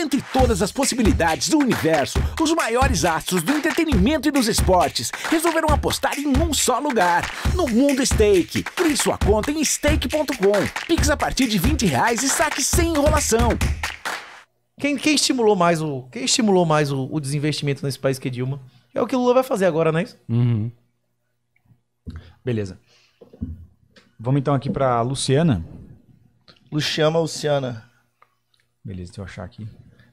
Dentre todas as possibilidades do universo, os maiores astros do entretenimento e dos esportes resolveram apostar em um só lugar, no Mundo Stake. Crie sua conta em stake.com. Pix a partir de 20 reais e saque sem enrolação. Quem, quem estimulou mais, o, quem estimulou mais o, o, desinvestimento nesse país que é Dilma? É o que o Lula vai fazer agora, não é isso? Uhum. Beleza. Vamos então aqui para Luciana. Luciana Luciana. Beleza, deixa eu achar aqui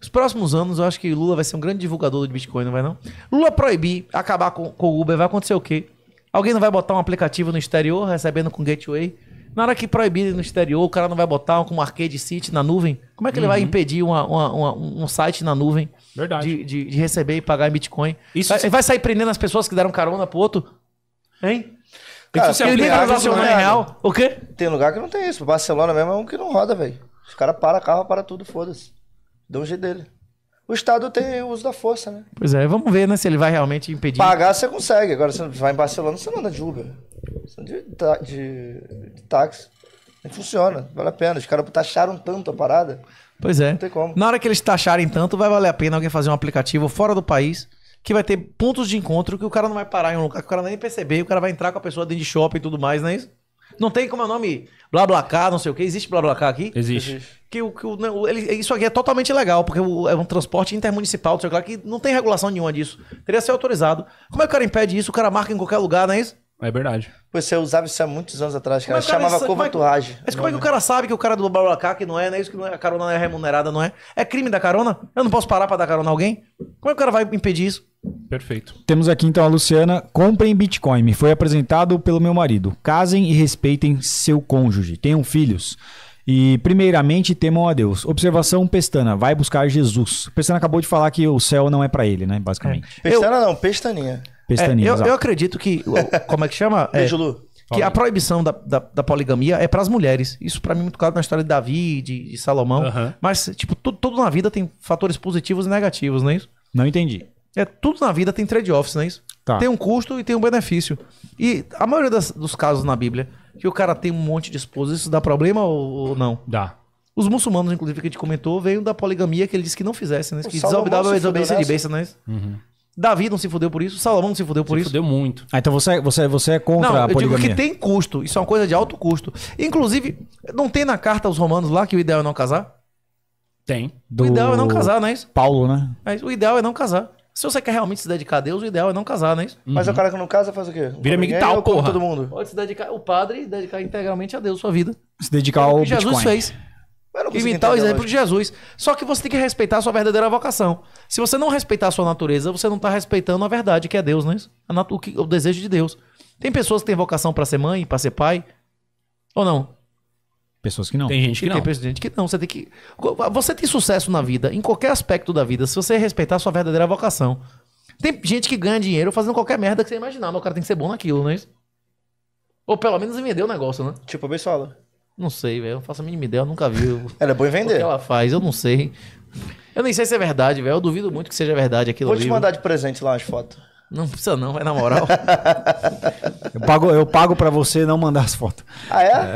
nos próximos anos, eu acho que Lula vai ser um grande divulgador de Bitcoin, não vai não? Lula proibir, acabar com, com o Uber, vai acontecer o quê? Alguém não vai botar um aplicativo no exterior, recebendo com gateway? Na hora que proibir no exterior, o cara não vai botar um, um arcade city na nuvem? Como é que uhum. ele vai uhum. impedir uma, uma, uma, um site na nuvem de, de, de, receber e pagar em Bitcoin? Isso vai, se... vai sair prendendo as pessoas que deram carona pro outro? Hein? Cara, isso é real. O quê? Tem lugar que não tem isso. Barcelona mesmo é um que não roda, velho. Os caras param carro, para tudo, foda-se. Dá um jeito dele. O Estado tem o uso da força, né? Pois é, vamos ver né, se ele vai realmente impedir. Pagar você consegue. Agora, você vai em Barcelona, você não anda de Uber. Você anda de, de, de táxi. E funciona, vale a pena. Os caras taxaram tanto a parada. Pois é. Não tem como. Na hora que eles taxarem tanto, vai valer a pena alguém fazer um aplicativo fora do país que vai ter pontos de encontro que o cara não vai parar em um lugar, que o cara nem perceber, o cara vai entrar com a pessoa dentro de shopping e tudo mais, não é isso? Não tem como é o nome BlaBlaCar, não sei o que. Existe BlaBlaCar aqui? Existe. Que, o, que o, não, ele, isso aqui é totalmente legal, porque é um transporte intermunicipal, não sei o que lá, que não tem regulação nenhuma disso. Teria que ser autorizado. Como é que o cara impede isso? O cara marca em qualquer lugar, não é isso? É verdade. Pois você usava isso há muitos anos atrás, é cara. Mas, cara Chamava covoturagem. É mas como é que o cara sabe que o cara do BlaBlaCar que não é, não é isso que não é, a carona não é remunerada, não é? É crime da carona? Eu não posso parar pra dar carona a alguém? Como é que o cara vai impedir isso? Perfeito. Temos aqui então a Luciana. Comprem Bitcoin. Me foi apresentado pelo meu marido. Casem e respeitem seu cônjuge. Tenham filhos. E primeiramente temam a Deus. Observação Pestana, vai buscar Jesus. Pestana acabou de falar que o céu não é para ele, né? Basicamente. É. Pestana eu... não, pestaninha. Pestaninha. É, eu, eu, acredito que. Como é que chama? Beijo, é, Lu. Que a proibição da, da, da poligamia é para as mulheres. Isso para mim é muito claro na história de Davi, de, de Salomão. Mas, tipo, tudo, tudo na vida tem fatores positivos e negativos, não é isso? Não entendi. É, tudo na vida tem trade-offs, não é isso? Tá. Tem um custo e tem um benefício. E a maioria das, dos casos na Bíblia que o cara tem um monte de esposas, isso dá problema ou, ou não? Dá. Os muçulmanos, inclusive, que a gente comentou, veio da poligamia que ele disse que não fizesse, né? Que desobediência de bênção, não é isso? Uhum. Davi não se fudeu por isso, Salomão não se fudeu por se isso. fudeu muito. Ah, então você, é, você, é, você é contra não, a poligamia. eu digo que tem custo, isso é uma coisa de alto custo. Inclusive, não tem na carta aos romanos lá que o ideal é não casar? Tem. Do... O ideal é não casar, não é isso? Paulo, né? Mas é o ideal é não casar. Se você quer realmente se dedicar a Deus, o ideal é não casar, não é isso? Mas o uhum. cara que não casa faz o quê? vira Vira migtal, porra. Todo mundo. Pode se dedicar, o padre dedicar integralmente a Deus sua vida. Se dedicar ao que Jesus fez. imitar o exemplo de Jesus. Só que você tem que respeitar a sua verdadeira vocação. Se você não respeitar a sua natureza, você não está respeitando a verdade, que é Deus, não é isso? O, que, o desejo de Deus. Tem pessoas que têm vocação para ser mãe, para ser pai, ou não? pessoas que não. Tem gente que e não. Tem gente que não. Você tem que. Você tem sucesso na vida, em qualquer aspecto da vida, se você respeitar a sua verdadeira vocação. Tem gente que ganha dinheiro fazendo qualquer merda que você imaginar, mas o cara tem que ser bom naquilo, não é isso? Ou pelo menos vender o negócio, né? Tipo, abençoada. Não sei, velho. Eu faço a mínima ideia, eu nunca vi. ela é boa em vender. O que ela faz, eu não sei. Eu nem sei se é verdade, velho. Eu duvido muito que seja verdade aquilo Vou ali. Vou te mandar de presente lá as fotos. Não precisa não, vai é na moral. eu pago, eu pago para você não mandar as fotos. Ah, é? é.